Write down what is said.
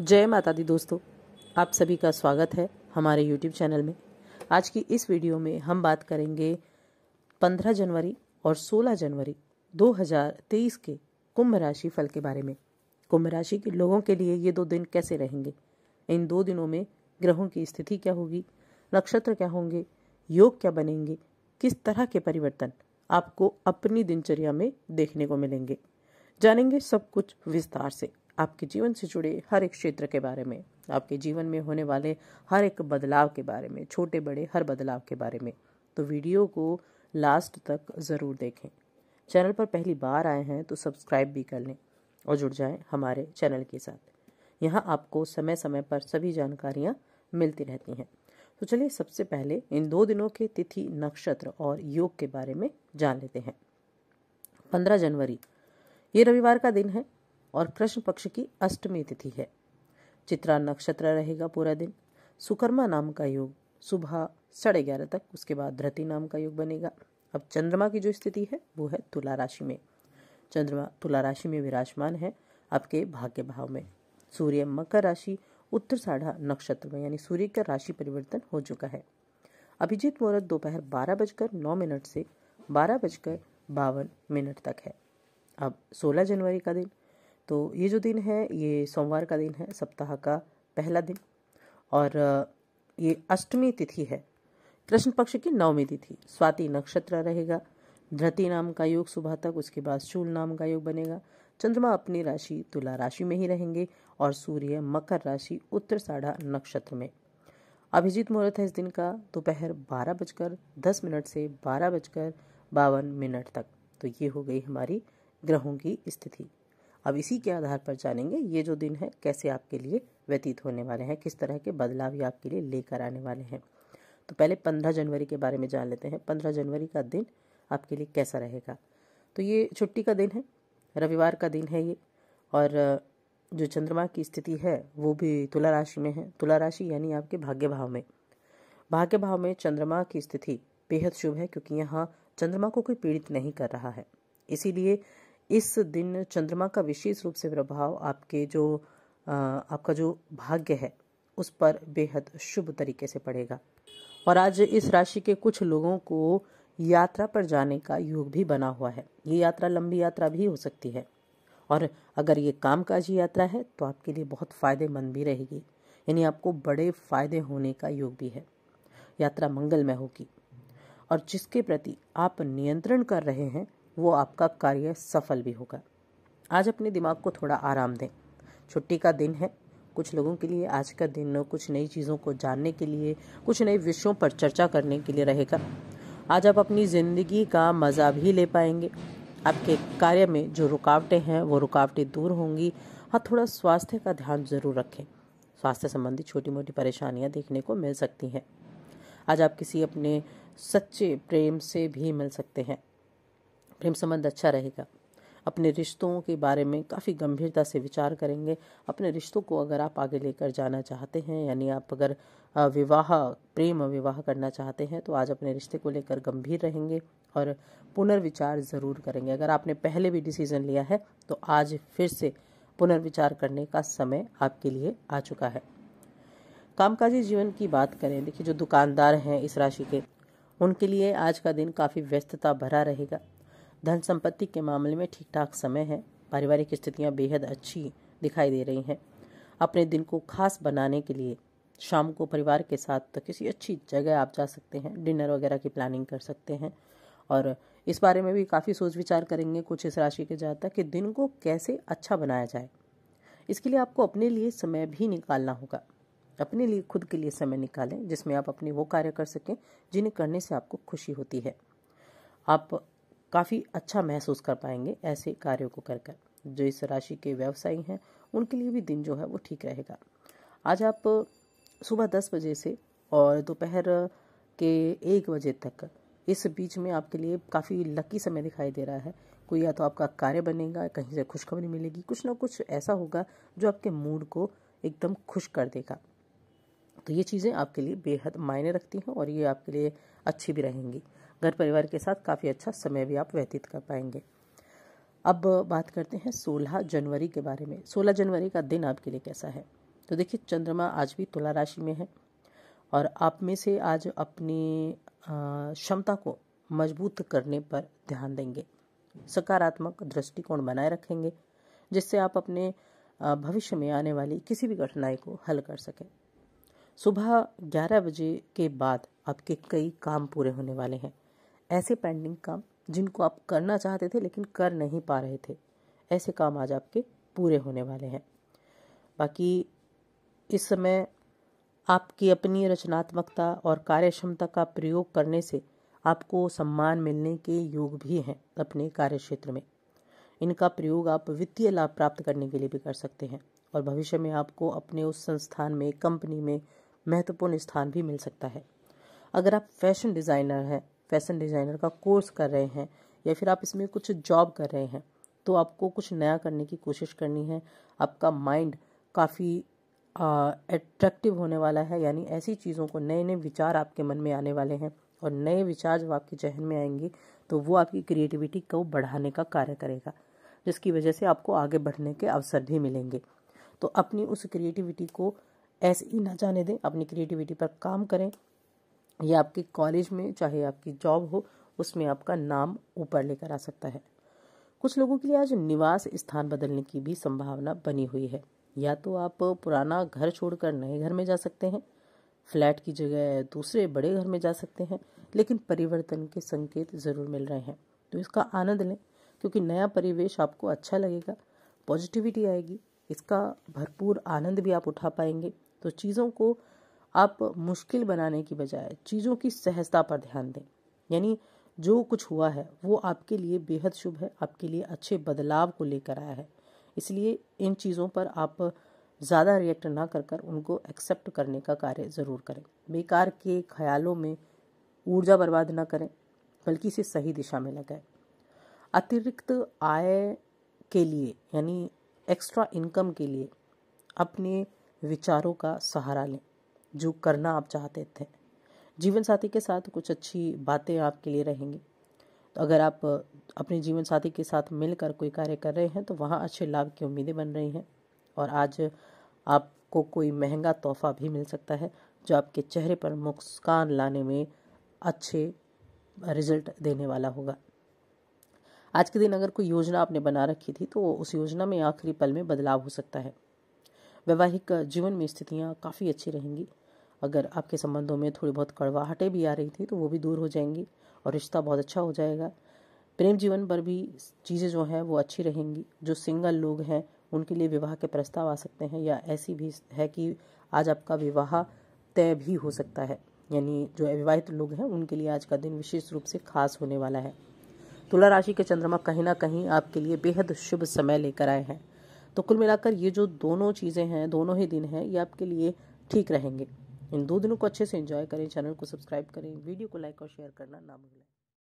जय माता दी दोस्तों आप सभी का स्वागत है हमारे YouTube चैनल में आज की इस वीडियो में हम बात करेंगे 15 जनवरी और 16 जनवरी 2023 के कुंभ राशि फल के बारे में कुंभ राशि के लोगों के लिए ये दो दिन कैसे रहेंगे इन दो दिनों में ग्रहों की स्थिति क्या होगी नक्षत्र क्या होंगे योग क्या बनेंगे किस तरह के परिवर्तन आपको अपनी दिनचर्या में देखने को मिलेंगे जानेंगे सब कुछ विस्तार से आपके जीवन से जुड़े हर एक क्षेत्र के बारे में आपके जीवन में होने वाले हर एक बदलाव के बारे में छोटे बड़े हर बदलाव के बारे में तो वीडियो को लास्ट तक ज़रूर देखें चैनल पर पहली बार आए हैं तो सब्सक्राइब भी कर लें और जुड़ जाएं हमारे चैनल के साथ यहाँ आपको समय समय पर सभी जानकारियाँ मिलती रहती हैं तो चलिए सबसे पहले इन दो दिनों के तिथि नक्षत्र और योग के बारे में जान लेते हैं पंद्रह जनवरी ये रविवार का दिन है और कृष्ण पक्ष की अष्टमी तिथि है चित्रा नक्षत्र रहेगा पूरा दिन सुकर्मा नाम का योग सुबह साढ़े ग्यारह तक उसके बाद धरती नाम का योग बनेगा अब चंद्रमा की जो स्थिति है वो है तुला राशि में चंद्रमा तुला राशि में विराजमान है आपके भाग्य भाव में सूर्य मकर राशि उत्तर साढ़ा नक्षत्र में यानी सूर्य का राशि परिवर्तन हो चुका है अभिजीत मुहूर्त दोपहर बारह बजकर नौ मिनट से बारह बजकर बावन मिनट तक है अब सोलह जनवरी का दिन तो ये जो दिन है ये सोमवार का दिन है सप्ताह का पहला दिन और ये अष्टमी तिथि है कृष्ण पक्ष की नवमी तिथि स्वाति नक्षत्र रहेगा धृति नाम का योग सुबह तक उसके बाद शूल नाम का योग बनेगा चंद्रमा अपनी राशि तुला राशि में ही रहेंगे और सूर्य मकर राशि उत्तर साढ़ा नक्षत्र में अभिजीत मुहूर्त है इस दिन का दोपहर बारह बजकर दस मिनट से बारह बजकर बावन मिनट तक तो ये हो गई हमारी ग्रहों की स्थिति अब इसी के आधार पर जानेंगे ये जो दिन है कैसे आपके लिए व्यतीत होने वाले हैं किस तरह के बदलाव ये आपके लिए लेकर आने वाले हैं तो पहले पंद्रह जनवरी के बारे में जान लेते हैं पंद्रह जनवरी का दिन आपके लिए कैसा रहेगा तो ये छुट्टी का दिन है रविवार का दिन है ये और जो चंद्रमा की स्थिति है वो भी तुला राशि में है तुला राशि यानी आपके भाग्य भाव में भाग्य भाव में चंद्रमा की स्थिति बेहद शुभ है क्योंकि यहाँ चंद्रमा को कोई पीड़ित नहीं कर रहा है इसीलिए इस दिन चंद्रमा का विशेष रूप से प्रभाव आपके जो आपका जो भाग्य है उस पर बेहद शुभ तरीके से पड़ेगा और आज इस राशि के कुछ लोगों को यात्रा पर जाने का योग भी बना हुआ है ये यात्रा लंबी यात्रा भी हो सकती है और अगर ये कामकाजी यात्रा है तो आपके लिए बहुत फ़ायदेमंद भी रहेगी यानी आपको बड़े फायदे होने का योग भी है यात्रा मंगलमय होगी और जिसके प्रति आप नियंत्रण कर रहे हैं वो आपका कार्य सफल भी होगा आज अपने दिमाग को थोड़ा आराम दें छुट्टी का दिन है कुछ लोगों के लिए आज का दिन कुछ नई चीज़ों को जानने के लिए कुछ नए विषयों पर चर्चा करने के लिए रहेगा आज आप अपनी ज़िंदगी का मज़ा भी ले पाएंगे आपके कार्य में जो रुकावटें हैं वो रुकावटें दूर होंगी हाँ थोड़ा स्वास्थ्य का ध्यान ज़रूर रखें स्वास्थ्य संबंधी छोटी मोटी परेशानियाँ देखने को मिल सकती हैं आज आप किसी अपने सच्चे प्रेम से भी मिल सकते हैं प्रेम संबंध अच्छा रहेगा अपने रिश्तों के बारे में काफ़ी गंभीरता से विचार करेंगे अपने रिश्तों को अगर आप आगे लेकर जाना चाहते हैं यानी आप अगर विवाह प्रेम विवाह करना चाहते हैं तो आज अपने रिश्ते को लेकर गंभीर रहेंगे और पुनर्विचार ज़रूर करेंगे अगर आपने पहले भी डिसीज़न लिया है तो आज फिर से पुनर्विचार करने का समय आपके लिए आ चुका है कामकाजी जीवन की बात करें देखिए जो दुकानदार हैं इस राशि के उनके लिए आज का दिन काफ़ी व्यस्तता भरा रहेगा धन संपत्ति के मामले में ठीक ठाक समय है पारिवारिक स्थितियाँ बेहद अच्छी दिखाई दे रही हैं अपने दिन को खास बनाने के लिए शाम को परिवार के साथ तो किसी अच्छी जगह आप जा सकते हैं डिनर वगैरह की प्लानिंग कर सकते हैं और इस बारे में भी काफ़ी सोच विचार करेंगे कुछ इस राशि के जातक कि दिन को कैसे अच्छा बनाया जाए इसके लिए आपको अपने लिए समय भी निकालना होगा अपने लिए खुद के लिए समय निकालें जिसमें आप अपने वो कार्य कर सकें जिन्हें करने से आपको खुशी होती है आप काफ़ी अच्छा महसूस कर पाएंगे ऐसे कार्यों को कर कर जो इस राशि के व्यवसायी हैं उनके लिए भी दिन जो है वो ठीक रहेगा आज आप सुबह दस बजे से और दोपहर के एक बजे तक इस बीच में आपके लिए काफ़ी लकी समय दिखाई दे रहा है कोई या तो आपका कार्य बनेगा कहीं से खुशखबरी मिलेगी कुछ ना कुछ ऐसा होगा जो आपके मूड को एकदम खुश कर देगा तो ये चीज़ें आपके लिए बेहद मायने रखती हैं और ये आपके लिए अच्छी भी रहेंगी घर परिवार के साथ काफ़ी अच्छा समय भी आप व्यतीत कर पाएंगे अब बात करते हैं 16 जनवरी के बारे में 16 जनवरी का दिन आपके लिए कैसा है तो देखिए चंद्रमा आज भी तुला राशि में है और आप में से आज अपनी क्षमता को मजबूत करने पर ध्यान देंगे सकारात्मक दृष्टिकोण बनाए रखेंगे जिससे आप अपने भविष्य में आने वाली किसी भी कठिनाई को हल कर सकें सुबह 11 बजे के बाद आपके कई काम पूरे होने वाले हैं ऐसे पेंडिंग काम जिनको आप करना चाहते थे लेकिन कर नहीं पा रहे थे ऐसे काम आज आपके पूरे होने वाले हैं बाकी इस समय आपकी अपनी रचनात्मकता और कार्य क्षमता का प्रयोग करने से आपको सम्मान मिलने के योग भी हैं अपने कार्य क्षेत्र में इनका प्रयोग आप वित्तीय लाभ प्राप्त करने के लिए भी कर सकते हैं और भविष्य में आपको अपने उस संस्थान में कंपनी में महत्वपूर्ण स्थान भी मिल सकता है अगर आप फैशन डिज़ाइनर हैं फैशन डिज़ाइनर का कोर्स कर रहे हैं या फिर आप इसमें कुछ जॉब कर रहे हैं तो आपको कुछ नया करने की कोशिश करनी है आपका माइंड काफ़ी एट्रैक्टिव होने वाला है यानी ऐसी चीज़ों को नए नए विचार आपके मन में आने वाले हैं और नए विचार जब आपके जहन में आएंगे तो वो आपकी क्रिएटिविटी को बढ़ाने का कार्य करेगा जिसकी वजह से आपको आगे बढ़ने के अवसर भी मिलेंगे तो अपनी उस क्रिएटिविटी को ऐसे ही ना जाने दें अपनी क्रिएटिविटी पर काम करें ये आपके कॉलेज में चाहे आपकी जॉब हो उसमें आपका नाम ऊपर लेकर आ सकता है कुछ लोगों के लिए आज निवास स्थान बदलने की भी संभावना बनी हुई है या तो आप पुराना घर छोड़कर नए घर में जा सकते हैं फ्लैट की जगह दूसरे बड़े घर में जा सकते हैं लेकिन परिवर्तन के संकेत ज़रूर मिल रहे हैं तो इसका आनंद लें क्योंकि नया परिवेश आपको अच्छा लगेगा पॉजिटिविटी आएगी इसका भरपूर आनंद भी आप उठा पाएंगे तो चीज़ों को आप मुश्किल बनाने की बजाय चीज़ों की सहजता पर ध्यान दें यानी जो कुछ हुआ है वो आपके लिए बेहद शुभ है आपके लिए अच्छे बदलाव को लेकर आया है इसलिए इन चीज़ों पर आप ज़्यादा रिएक्ट ना कर कर उनको एक्सेप्ट करने का कार्य ज़रूर करें बेकार के ख्यालों में ऊर्जा बर्बाद ना करें बल्कि इसे सही दिशा में लगाएं अतिरिक्त आय के लिए यानी एक्स्ट्रा इनकम के लिए अपने विचारों का सहारा लें जो करना आप चाहते थे जीवन साथी के साथ कुछ अच्छी बातें आपके लिए रहेंगी तो अगर आप अपने जीवन साथी के साथ मिलकर कोई कार्य कर रहे हैं तो वहाँ अच्छे लाभ की उम्मीदें बन रही हैं और आज आपको कोई महंगा तोहफा भी मिल सकता है जो आपके चेहरे पर मुस्कान लाने में अच्छे रिजल्ट देने वाला होगा आज के दिन अगर कोई योजना आपने बना रखी थी तो उस योजना में आखिरी पल में बदलाव हो सकता है वैवाहिक जीवन में स्थितियाँ काफ़ी अच्छी रहेंगी अगर आपके संबंधों में थोड़ी बहुत कड़वाहटें भी आ रही थी तो वो भी दूर हो जाएंगी और रिश्ता बहुत अच्छा हो जाएगा प्रेम जीवन पर भी चीज़ें जो हैं वो अच्छी रहेंगी जो सिंगल लोग हैं उनके लिए विवाह के प्रस्ताव आ सकते हैं या ऐसी भी है कि आज आपका विवाह तय भी हो सकता है यानी जो विवाहित लोग हैं उनके लिए आज का दिन विशेष रूप से खास होने वाला है तुला राशि के चंद्रमा कहीं ना कहीं आपके लिए बेहद शुभ समय लेकर आए हैं तो कुल मिलाकर ये जो दोनों चीज़ें हैं दोनों ही दिन हैं ये आपके लिए ठीक रहेंगे इन दो दिनों को अच्छे से एंजॉय करें चैनल को सब्सक्राइब करें वीडियो को लाइक और शेयर करना ना भूलें